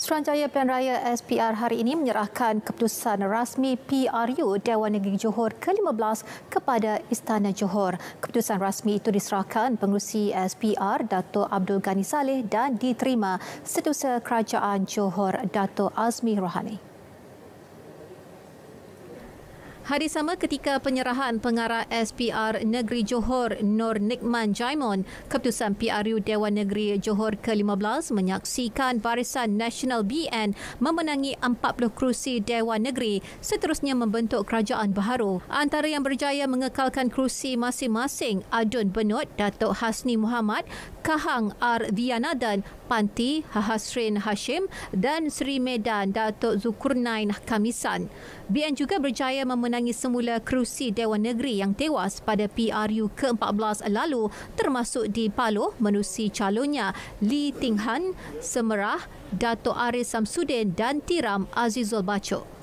Seranjaya Pilihan Raya SPR hari ini menyerahkan keputusan rasmi PRU Dewan Negeri Johor ke-15 kepada Istana Johor. Keputusan rasmi itu diserahkan pengurusi SPR Dato' Abdul Ghani Saleh dan diterima setusa Kerajaan Johor Dato' Azmi Rohani. Hari sama ketika penyerahan pengarah SPR Negeri Johor Nur Nikman Jaimon, keputusan PRU Dewan Negeri Johor ke-15 menyaksikan Barisan Nasional BN memenangi 40 kerusi Dewan Negeri seterusnya membentuk kerajaan baharu. Antara yang berjaya mengekalkan kerusi masing-masing Adun Benut, Datuk Hasni Muhammad, Kahang R. Vianadan, Panti Hasrin Hashim dan Sri Medan Datuk Zukurnain Kamisan. BN juga berjaya memenangi menyandangi semula kerusi Dewan Negeri yang tewas pada PRU ke-14 lalu termasuk di Paloh menusi calonnya Lee Ting Han, Semerah, Dato' Aris Samsudin dan Tiram Azizul Bacok.